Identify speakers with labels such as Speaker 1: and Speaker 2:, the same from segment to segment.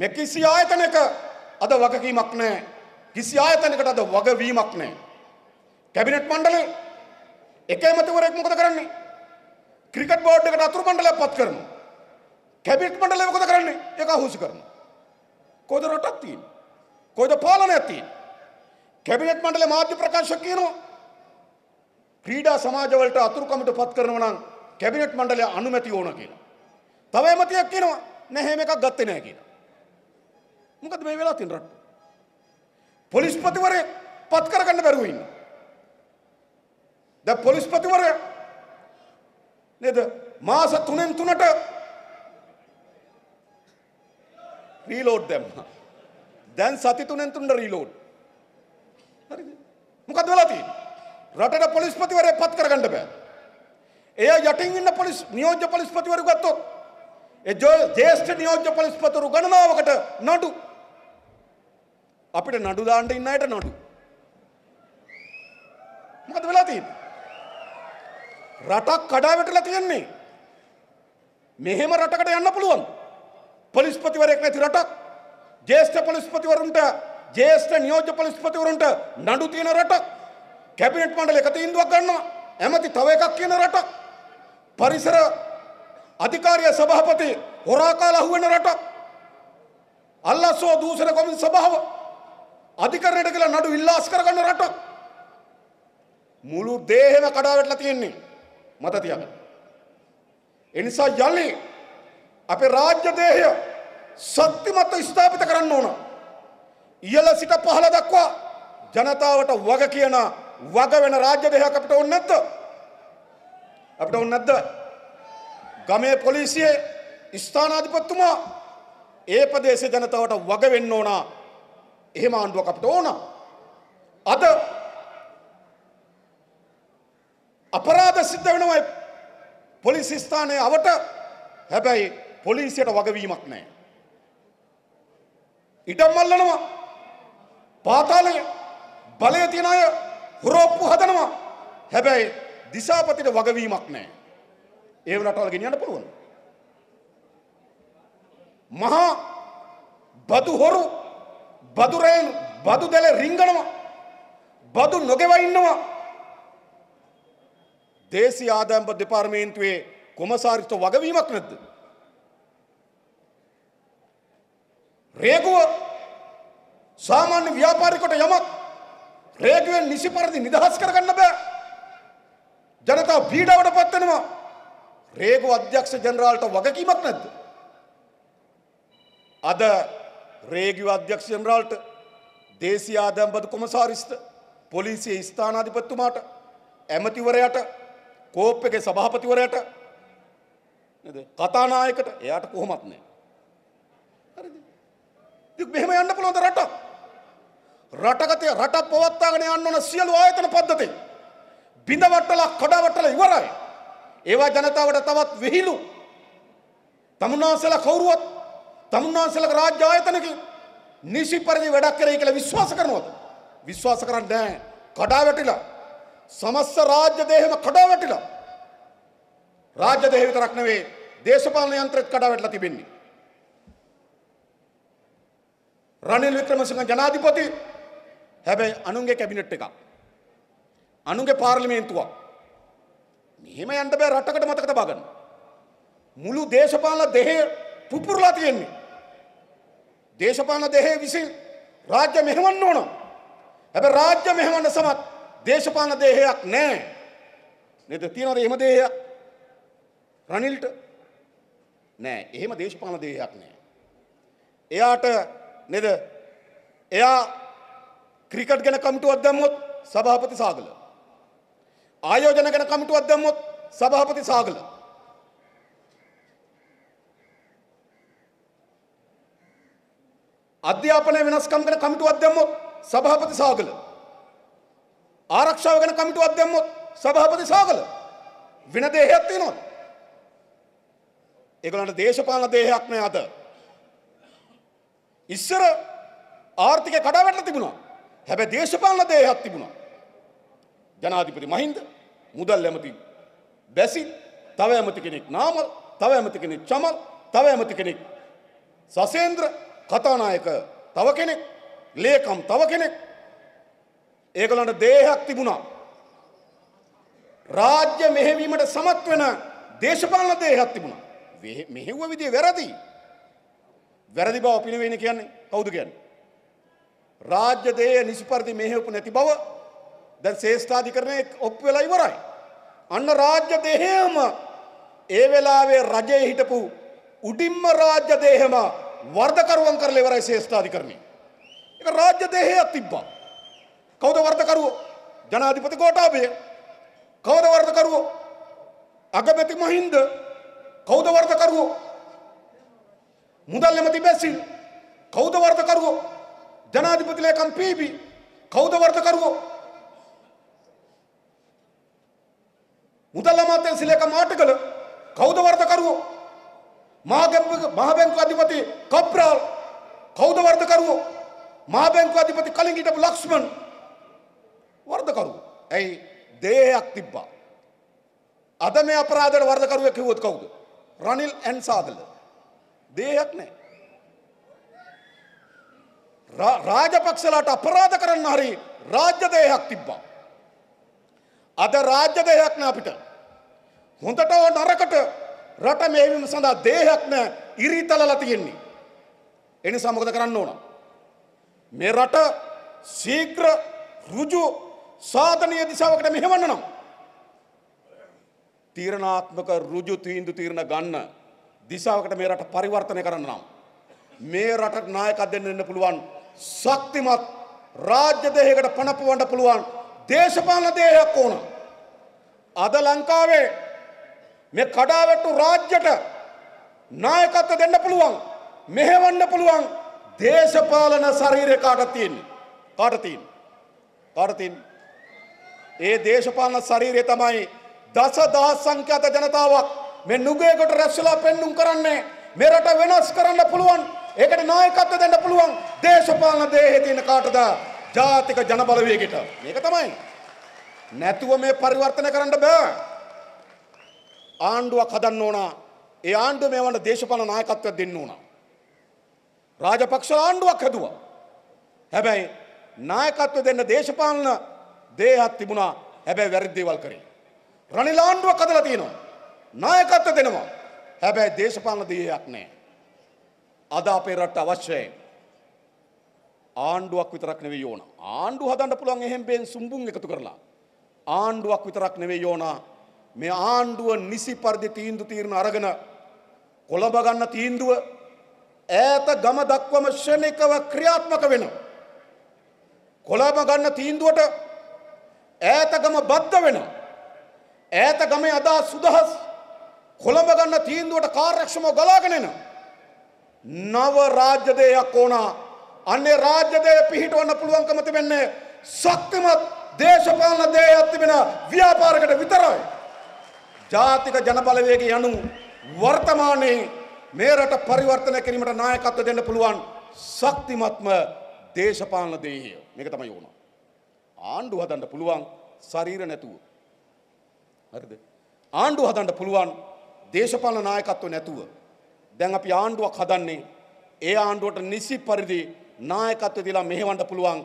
Speaker 1: මේ කිසි ආයතනයක අද වගකීමක් නැහැ. කිසි ආයතනයකට අද වගවීමක් නැහැ. කැබිනට් මණ්ඩල එක ඇමතිවරයෙක් මොකද කරන්නේ? ක්‍රිකට් බෝඩ් එකට අතුරු මණ්ඩලයක් පත් කරනවා. කැබිනට් මණ්ඩලය මොකද කරන්නේ? ඒක අහෝසි කරනවා. කොයිද රටක් තියෙන්නේ? කොයිද පාලනයක් තියෙන්නේ? කැබිනට් මණ්ඩලයේ මාධ්‍ය ප්‍රකාශක කියනවා ක්‍රීඩා සමාජවලට අතුරුකමට පත් කරනවා නම් කැබිනට් මණ්ඩලය අනුමැති ඕන කියලා. තව එමතියක් කියනවා නැහැ මේකක් ගත්තේ නැහැ කියලා. මොකද මේ වෙලා තියෙන රට්ටු. පොලිස්පතිවරේ පත් කරගන්න බැරුව ඉන්න. දැන් පොලිස්පතිවරය නේද මාස 3න් 3ට රීලෝඩ් දැම්මා. දැන් සති 3න් 3ට රීලෝඩ්. හරිද? මොකද වෙලා තියෙන්නේ? රටට පොලිස්පතිවරය පත් කරගන්න බෑ. එයා යටින් ඉන්න පොලිස් නියෝජ්‍ය පොලිස්පතිවරු ගත්තොත් ඒ ජේෂ්ඨ නියෝජ්‍ය පොලිස්පතිවරු ගණනාවකට නඩු අපිට නඩු දාන්න ඉන්න අයට නඩු. මොකද වෙලා තියෙන්නේ? රටක් කඩා වැටලා තියෙන්නේ. මෙහෙම රටකට යන්න පුළුවන්. පොලිස්පතිවරයෙක් නැති රටක් ජේෂ්ඨ පොලිස්පතිවරුන්ට ජේෂ්ඨ නියෝජ්‍ය පොලිස්පතිවරුන්ට නඩු තියෙන රටක් කැබිනට් මණ්ඩල එක තීන්දුවක් ගන්නවා. එමති තව එකක් කියන රටක් පරිසර අධිකාරිය සභාපති හොරාකාල අහුවෙන රටක් අල්ලස්සෝ දූෂණ කොමින් සභාව අධිකරණයට කියලා නඩු විලාස් කරගන්න රටක්. මුළු දේහෙම කඩාවැටලා තියෙන්නේ. මත තියාගන්න. ඒ නිසා යලි අපේ රාජ්‍ය දේහය ශක්තිමත් ස්ථාපිත කරන්න ඕන. ඉහළ සිට පහළ දක්වා ජනතාවට වග කියන වග වෙන රාජ්‍ය දේහයක් අපිට ඕනේ නැද්ද? අපිට ඕනේ නැද්ද? ගමේ පොලිසියේ ස්ථානාධිපතිතුමා ඒ ප්‍රදේශ ජනතාවට වග වෙන්න ඕනා එහෙම ආණ්ඩුවක් අපිට ඕන. අද අපරාධ සිද්ධ වෙනවා පොලිසි ස්ථානයේ අවට හැබැයි පොලිසියට වගවීමක් නැහැ. ඉඩම් මල්ලනවා. පාතාලය බලය තියන අය හුරෝප්පු හදනවා. හැබැයි දිසාපතිට වගවීමක් නැහැ. ඒව රටවල් ගෙනියන්න පුළුවන්. මහා බදු හොරු බදු රේණු බදු දැල රිංගනවා බදු නොගෙවා ඉන්නවා දේශීය ආදායම් දෙපාර්තමේන්තුවේ කොමසාරිස්තු වගවීමක් නැද්ද රේගුව සාමාන්‍ය ව්‍යාපාරිකට යමක් රේගුවෙන් නිසි පරිදි නිදහස් කරගන්න බෑ ජනතාව පීඩාවට පත් වෙනවා රේගුව අධ්‍යක්ෂ ජනරාල්ට වගකීමක් නැද්ද අද රේගිව අධ්‍යක්ෂණරාල්ට දේශී ආදම්බද කොමසාරිස්ට පොලිසිය ස්ථානාධිපත්තුමාට ඇමතිවරයට කෝප් එකේ සභාපතිවරයට කතානායකට එයාට කොහොමත් නෑ. හරිද? මෙහෙම යන්න පුළුවන් රට. රටගතේ රට පවත්වාගෙන යන්න ඕන සියලු ආයතන පද්ධති බිඳවට්ටලා කඩවට්ටලා ඉවරයි. ඒවා ජනතාවට තවත් විහිළු. තමුන්නාසලා කවුරුවත් තමුන්නාසලක රාජ්‍ය ආයතනකින් නිසි පරිදි වැඩක් කරයි කියලා විශ්වාස කරනවද? විශ්වාස කරන්නේ නැහැ. කඩා වැටිලා. සමස්ත රාජ්‍ය දේහෙම කඩා වැටිලා. රාජ්‍ය දේහ විතරක් නෙවෙයි දේශපාලන යන්ත්‍රෙත් කඩා වැටලා තිබෙන්නේ. රනිල් වික්‍රමසිංහ ජනාධිපති හැබැයි අනුන්ගේ කැබිනට් එකක්. අනුන්ගේ පාර්ලිමේන්තුවක්. මෙහෙම යන්න බෑ රටකට මතක තබා ගන්න. මුළු දේශපාලන දෙහේ පුපුරලා තියෙන්නේ. දේශපාලන දෙහේ විසින් රාජ්‍ය මෙහෙවන්න ඕන. හැබැයි රාජ්‍ය මෙහෙවන්න සමත් දේශපාලන දෙහයක් නැහැ. නේද? තියනවාද එහෙම දෙහයක්? රනිල්ට නෑ. එහෙම දේශපාලන දෙහයක් නෑ. එයාට නේද? එයා ක්‍රිකට් ගැන කමිටුවක් දැම්මොත් සභාපති සාගල. ආයෝජන ගැන කමිටුවක් දැම්මොත් සභාපති සාගල. අධ්‍යාපනය වෙනස්කම් ගැන කමිටුවක් දැම්මොත් සභාපති සාගල. ආරක්ෂාව ගැන කමිටුවක් දැම්මොත් සභාපති සාගල. වෙන දේහයක් තියෙනවා. ඒගොල්ලන්ට දේශපාලන දේහයක් නෑ අද. ඉස්සර ආර්ථිකය කඩාවැටලා තිබුණා. හැබැයි දේශපාලන දේහයක් තිබුණා. ජනාධිපති මහින්ද මුදල් ඇමති බැසිල් තව ඇමති කෙනෙක් නාමල් තව ඇමති කෙනෙක් චමල් තව ඇමති කෙනෙක් සසේන්ද්‍ර කතානායක තව කෙනෙක් ලේකම් තව කෙනෙක් ඒගොල්ලන්ට දේහයක් තිබුණා. රාජ්‍ය මෙහෙවීමට සමත් වෙන දේශපාලන දේහයක් තිබුණා. මෙහෙව්ව විදිය වැරදි. වැරදි බව පිනවෙන්නේ කියන්නේ කවුද කියන්නේ? රාජ්‍ය දේය නිසිපරිදි මෙහෙවපු නැති බව දැන් ශේෂ්ඨාධිකරණය ඔප්පු වෙලා ඉවරයි. අන්න රාජ්‍ය දේහයම ඒ වෙලාවේ රජයේ හිටපු උඩින්ම රාජ්‍ය දේහම ವರದಕರುವಂಕರ್ಲೆ ಇವರ ಶೇಷ್ಠಾಧಿಕರಣಿ ಈಗ ರಾಜ್ಯ ದೇಹೇ ಅತ್ತಿಬ್ಬ ಕೌದ ವರದಕರು ಜನಾಧಿಪತಿ ಗೋಟಾಬೆ ಕೌದ ವರದಕರು ಅಗಬೆತಿ ಮಹಿಂದ್ ಕೌದ ವರದಕರು ಮುದಲ್ಲೆ ಮತಿ ಬೆಸಿಲ್ ಕೌದ ವರದಕರು ಜನಾಧಿಪತಿ ಲೇಖಂ ಪಿ ಬಿ ಕೌದ ವರದಕರು ಮುದಲ್ಲ ಮಾತೆ ಸಿಲೇಖಂ ಆಟಗಳು ಕೌದ ವರದಕರು මහබැංකු අධිපති කප්‍රාල් කෞද වර්ධකරුවෝ මහබැංකු අධිපති කලින් හිටපු ලක්ෂ්මන් වර්ධකරුවෝ ඇයි දේහයක් තිබ්බා අද මේ අපරාධයට වර්ධකරුවෙක් කිව්වොත් කවුද රනිල් ඇන්සාදල දේහයක් නැහැ රාජපක්ෂලාට අපරාධ කරන්න හරි රාජ්‍ය දේහයක් තිබ්බා අද රාජ්‍ය දේහයක් නෑ අපිට හොඳට නරකට රට මෙහෙවීම සඳහා දේහයක් නැහැ ඉරිතලලා තියෙන්නේ. ඒ නිසා මොකද කරන්න ඕන? මේ රට ශීඝ්‍ර ඍජු සාධනීය දිශාවකට මෙහෙවන්න නම් තීරණාත්මක ඍජු තීන්දුව තීරණ ගන්න දිශාවකට මේ රට පරිවර්තනය කරන්න නම් මේ රටට නායකයෙක් දෙන්න ඉන්න පුළුවන් ශක්තිමත් රාජ්‍ය දේහයකට පනපවන්න පුළුවන් දේශපාලන දේහයක් ඕන. අද ලංකාවේ මේ කඩාවැට්ටු රාජ්‍යට නායකත්ව දෙන්න පුළුවන් මෙහෙවන්න පුළුවන් දේශපාලන ශරීරය කාටද තියෙන්නේ කාටද තියෙන්නේ කාටද තියෙන්නේ ඒ දේශපාලන ශරීරය තමයි දසදහස් සංඛ්‍යාත ජනතාවක් මේ නුගේකට රැස්වලා පෙන්눔 කරන්නේ මේ රට වෙනස් කරන්න පුළුවන් ඒකට නායකත්ව දෙන්න පුළුවන් දේශපාලන දේහේ තියෙන කාටද ජාතික ජනබලවේගයට මේක තමයි නැතුව මේ පරිවර්තන කරන්න බෑ ආණ්ඩුවක් හදන්න ඕන ඒ ආණ්ඩුව මේවන්ට දේශපාලන නායකත්වයක් දෙන්න ඕන. රාජපක්ෂ ආණ්ඩුවක් හැදුවා. හැබැයි නායකත්ව දෙන්න දේශපාලන දේහත් තිබුණා හැබැයි වැරදි දේවල් කරේ. රනිල් ආණ්ඩුවක් හදලා තියෙනවා. නායකත්ව දෙනවා. හැබැයි දේශපාලන දේහයක් නැහැ. අද අපේ රට අවශ්‍යයි. ආණ්ඩුවක් විතරක් නෙවෙයි ඕන. ආණ්ඩුව හදන්න පුළුවන් එහෙම් බෙන් සුම්බුන් එකතු කරලා. ආණ්ඩුවක් විතරක් නෙවෙයි ඕනා මේ ආණ්ඩුව නිසි පරිදි තීන්දු තීරණ අරගෙන කොළඹ ගන්න තීන්දුව ඈත ගම දක්වම ශනිකව ක්‍රියාත්මක වෙනවා. කොළඹ ගන්න තීන්දුවට ඈත ගම බද්ධ වෙනවා. ඈත ගමේ අදා සුදහස් කොළඹ ගන්න තීන්දුවට කාර්යක්ෂමව ගලාගෙන එනවා. නව රාජ්‍ය දෙයක් ඕන. අනේ රාජ්‍ය දෙය පිහිටවන්න පුළුවන්කම තිබෙන්නේ ශක්තිමත් දේශපාලන දෙයක් තිබෙන ව්‍යාපාරකට විතරයි. ජාතික ජනබලවේගය යනු වර්තමානයේ මේ රට පරිවර්තනය කිරීමට නායකත්ව දෙන්න පුළුවන් ශක්තිමත්ම දේශපාලන දේහය. මේක තමයි ඕන. ආණ්ඩුව හදන්න පුළුවන් ශරීර නැතුව. හරිද? ආණ්ඩුව හදන්න පුළුවන් දේශපාලන නායකත්ව නැතුව. දැන් අපි ආණ්ඩුවක් හදන්නේ ඒ ආණ්ඩුවට නිසි පරිදි නායකත්වය දීලා මෙහෙවන්න පුළුවන්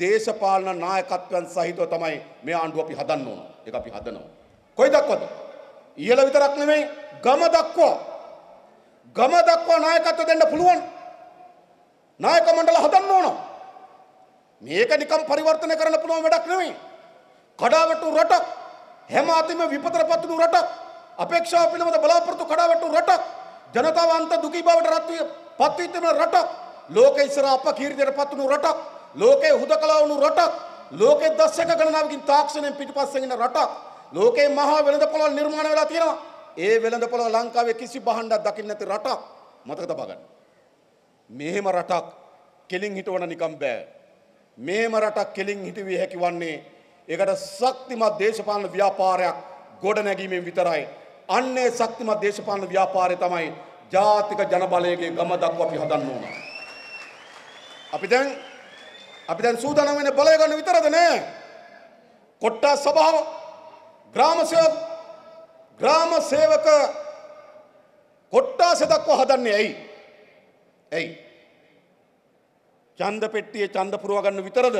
Speaker 1: දේශපාලන නායකත්වයන් සහිතව තමයි මේ ආණ්ඩුව අපි හදන්න ඕන. ඒක අපි හදනවා. කොයි දක්වද? ඉහළ විතරක් නෙමෙයි ගම දක්වා ගම දක්වා නායකත්ව දෙන්න පුළුවන් නායක මණ්ඩල හදන්න ඕන මේක නිකම් පරිවර්තනය කරන්න පුළුවන් වැඩක් නෙමෙයි කඩාවැටු රටක් හැම අතින්ම විපතටපත් වූ රටක් අපේක්ෂාව පිළිබඳ බලාපොරොත්තු කඩාවැටු රටක් ජනතාව අන්ත දුකී බවට රත් විය පත් වී තිබෙන රටක් ලෝකයේ ඉස්සර අපකීර්තියටපත් වූ රටක් ලෝකයේ හුදකලා වුණු රටක් ලෝකයේ දශක ගණනාවකින් තාක්ෂණයෙන් පිටපස්සෙන් ඉන්න රටක් ලෝකේ මහා වෙළඳ පොළොල් නිර්මාණය වෙලා තියෙනවා. ඒ වෙළඳ පොළොව ලංකාවේ කිසි බහණ්ඩක් දකින්න නැති රටක් මතක තබා ගන්න. මෙහෙම රටක් කෙලින් හිටවන නිකම් බෑ. මෙහෙම රටක් කෙලින් හිටවිය හැකි වන්නේ ඒකට ශක්තිමත් දේශපාලන ව්‍යාපාරයක් ගොඩ නැගීමෙන් විතරයි. අන්නේ ශක්තිමත් දේශපාලන ව්‍යාපාරය තමයි ජාතික ජනබලයගේ ගම දක්වා අපි හදන්න ඕන. අපි දැන් අපි දැන් සූදානම් වෙන්නේ බලය ගන්න විතරද නෑ. කොට්ටා සභාව ග්‍රාම ග්‍රාම සේවක කොට්ටාස දක්වා හදන්නේ ඇයි? ඇයි? ඡන්ද පෙට්ටියේ ඡන්ද පුරව ගන්න විතරද?